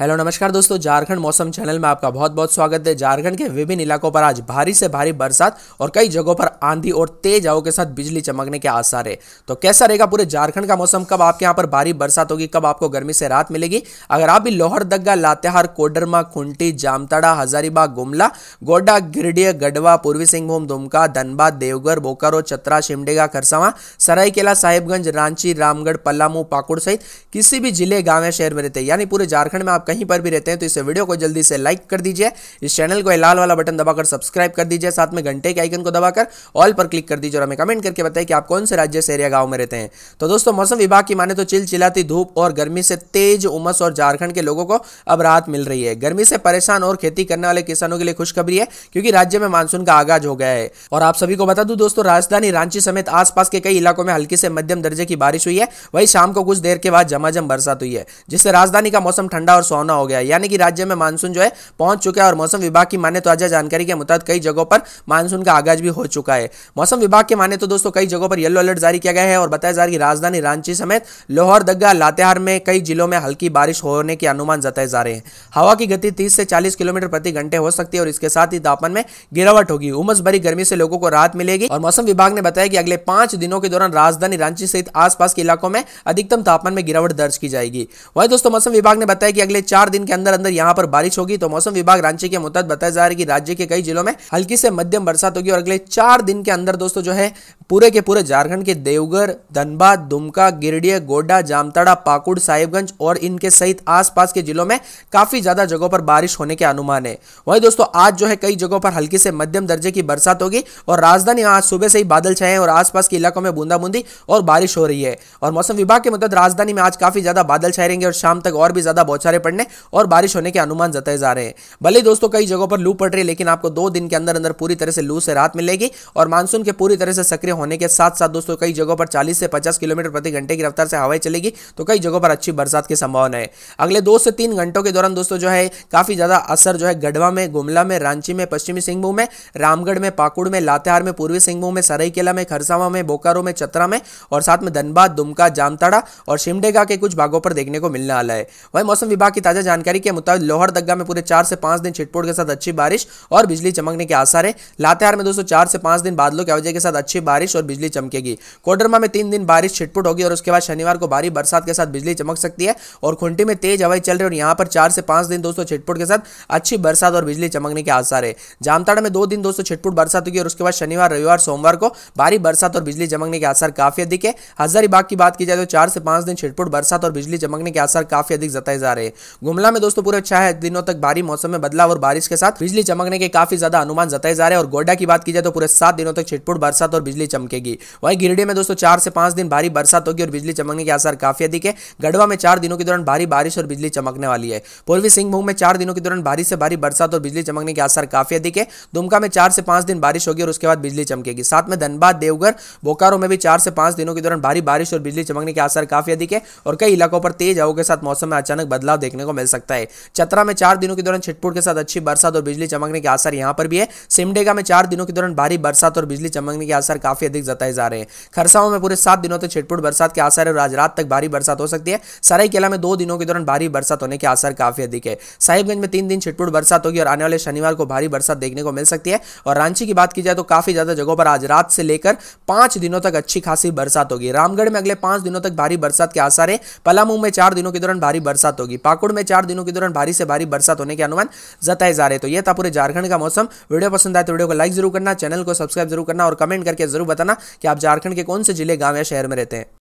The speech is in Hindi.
हेलो नमस्कार दोस्तों झारखंड मौसम चैनल में आपका बहुत बहुत स्वागत है झारखंड के विभिन्न इलाकों पर आज भारी से भारी बरसात और कई जगहों पर आंधी और तेज हवाओं के साथ बिजली चमकने के आसार है तो कैसा रहेगा पूरे झारखंड का मौसम कब आपके यहाँ पर भारी बरसात होगी कब आपको गर्मी से राहत मिलेगी अगर आप भी लोहरदग्गा लातेहार कोडरमा खुंटी जामताड़ा हजारीबाग गुमला गोड्डा गिरडीह गढ़वा पूर्वी सिंहभूम दुमका धनबाद देवघर बोकारो चतरा शिमडेगा खरसावा सरायकेला साहिबगंज रांची रामगढ़ पलामू पाकुड़ सहित किसी भी जिले गांव या शहर में रहते यानी पूरे झारखंड में आप आप कहीं पर भी रहते हैं तो इस वीडियो को जल्दी से लाइक कर दीजिए इस चैनल को लाल वाला बटन दबाकर सब्सक्राइब कर दीजिए साथ में घंटे के आइकन को दबाकर ऑल पर क्लिक कर दीजिए और हमें कमेंट करके बताइए कि आप कौन से राज्य से एरिया गाँव में रहते हैं तो दोस्तों मौसम विभाग की माने तो चिलचिलाती धूप और गर्मी से तेज उमस और झारखंड के लोगों को अब राहत मिल रही है गर्मी से परेशान और खेती करने वाले किसानों के लिए खुशखबरी है क्योंकि राज्य में मानसून का आगाज हो गया है और आप सभी को बता दूं दोस्तों राजधानी रांची समेत आसपास के कई इलाकों में हल्की से मध्यम दर्जे की बारिश हुई है वही शाम को कुछ देर के बाद जमाजम बरसात हुई है जिससे राजधानी का मौसम ठंडा और सौना हो गया यानी कि राज्य में मानसून जो है पहुंच चुका है और मौसम विभाग की माने तो आज जानकारी के मुताबिक कई जगहों पर मानसून का आगाज भी हो चुका है मौसम विभाग के माने तो दोस्तों कई जगहों पर येलो अलर्ट जारी किया गया है और बताया जा रहा है कि राजधानी रांची समेत लोहर दग्गा लातेहार में कई जिलों में हल्की बारिश होने के अनुमान जताए जा रहे हैं हवा की गति तीस से चालीस किलोमीटर प्रति घंटे हो सकती है और इसके साथ ही तापमान में गिरावट होगी उमस भरी गर्मी से लोगों को राहत मिलेगी और मौसम विभाग ने बताया कि अगले पांच दिनों के दौरान राजधानी रांची सहित आसपास के इलाकों में अधिकतम तापमान में गिरावट दर्ज की जाएगी वही दोस्तों मौसम विभाग ने बताया कि अगले चार दिन के अंदर अंदर यहाँ पर बारिश होगी तो मौसम विभाग रांची के मुताबिक बताया जा रहा है कि राज्य के कई जिलों में हल्की से मध्यम बरसात होगी और अगले चार दिन के अंदर दोस्तों जो है पूरे के पूरे झारखंड के देवघर धनबाद दुमका गिरडीह गोड्डा जामताड़ा पाकुड़ साहिबगंज और इनके सहित आसपास के जिलों में काफी ज्यादा जगहों पर बारिश होने के अनुमान है वही दोस्तों आज जो है कई जगहों पर हल्की से मध्यम दर्जे की बरसात होगी और राजधानी आज सुबह से ही बादल छाए हैं और आसपास के इलाकों में बूंदा बूंदी और बारिश हो रही है और मौसम विभाग के मुताबिक राजधानी में आज काफी ज्यादा बादल छाए रहेंगे और शाम तक और भी ज्यादा बौछारे पड़ने पड़ने और बारिश होने के अनुमान जताए जा रहे हैं भले दोस्तों कई जगहों पर लू पड़ रही है लेकिन आपको दो दिन के अंदर अंदर पूरी तरह से लू से राहत मिलेगी और मानसून के पूरी तरह से सक्रिय होने के साथ साथ दोस्तों कई जगहों पर चालीस से पचास किलोमीटर प्रति घंटे की रफ्तार से हवाएं चलेगी तो कई जगहों पर अच्छी बरसात की संभावना है अगले दो से तीन घंटों के दौरान दोस्तों जो है काफी ज्यादा असर जो है गढ़वा में गुमला में रांची में पश्चिमी सिंहभूम में रामगढ़ में पाकुड़ में लातेहार में पूर्वी सिंहभूम में सरईकेला में खरसावा में बोकारो में चतरा में और साथ में धनबाद दुमका जामताड़ा और शिमडेगा के कुछ भागों पर देखने को मिलने वाला है वही मौसम विभाग की ताजा जानकारी के मुताबिक लोहरदग्गा में पूरे चार से पांच दिन छिटपुट के साथ अच्छी बारिश और बिजली चमकने के आसार है लातेहार में दोस्तों चार से पांच दिन बादलों की वजह के साथ अच्छी बारिश और बिजली चमकेगी कोडरमा में तीन दिन बारिश छिटपुट होगी और उसके बाद शनिवार को भारी बरसात के साथ बिजली चमक सकती है और खुंटी में तेज हवाई चल रही और यहाँ पर चार से पांच दिन दोस्तों छिटपुट के साथ अच्छी बरसात और बिजली चमकने के आसार है जामताड़ा में दो दिन दोस्तों छिटपुट बरसात होगी और उसके बाद शनिवार रविवार सोमवार को भारी बरसात और बिजली चमकने के आसार काफी अधिक है हजारीबाग की बात की जाए तो चार से पांच दिन छिटपुट बरसात और बिजली चमकने के आसार काफी अधिक जताए जा रहे हैं गुमला में दोस्तों पूरे छह दिनों तक भारी मौसम में बदलाव और बारिश के साथ बिजली चमकने के काफी ज्यादा अनुमान जताए जा रहे हैं और गोड्डा की बात की जाए तो पूरे सात दिनों तक छिटपुट बरसात और बिजली चमकेगी वहीं गिरडी में दोस्तों चार से पांच दिन भारी बरसात होगी और बिजली चमकने के आसार काफी अधिक है गढ़वा में चार दिनों के दौरान भारी बारिश और बिजली चमकने वाली है पूर्वी सिंहभूम में चार दिनों के दौरान भारी से भारी बरसात और बिजली चमकने के आसार काफी अधिक है दुमका में चार से पांच दिन बारिश होगी और उसके बाद बिजली चमकेगी साथ में धनबाद देवघर बोकारो में भी चार से पांच दिनों के दौरान भारी बारिश और बिजली चमकने के आसार काफी अधिक है और कई इलाकों पर तेज हवा के साथ मौसम में अचानक बदलाव देखने देखने को मिल सकता है चतरा में चार दिनों के दौरान छिटपुट के साथ अच्छी बरसात और बिजली चमकने के आसार यहाँ पर भी है सिमडेगा में चार दिनों के दौरान भारी बरसात और बिजली चमकने के आसार काफी अधिक जताए जा रहे हैं खरसाओं में पूरे सात दिनों तक छिटपुट बरसात के आसार और आज रात तक भारी बरसात हो सकती है सरायकेला में दो दिनों के दौरान भारी बरसात होने के आसार काफी अधिक है साहिबगंज में तीन दिन छिटपुट बरसात होगी और आने वाले शनिवार को भारी बरसात देखने को मिल सकती है और रांची की बात की जाए तो काफी ज्यादा जगहों पर आज रात से लेकर पांच दिनों तक अच्छी खासी बरसात होगी रामगढ़ में अगले पांच दिनों तक भारी बरसात के आसार है पलामू में चार दिनों के दौरान भारी बरसात होगी पाकुड़ पाकुड़ में चार दिनों के दौरान भारी से भारी बरसात होने के अनुमान जताए जा रहे तो यह था पूरे झारखंड का मौसम वीडियो पसंद आए तो वीडियो को लाइक जरूर करना चैनल को सब्सक्राइब जरूर करना और कमेंट करके जरूर बताना कि आप झारखंड के कौन से जिले गांव या शहर में रहते हैं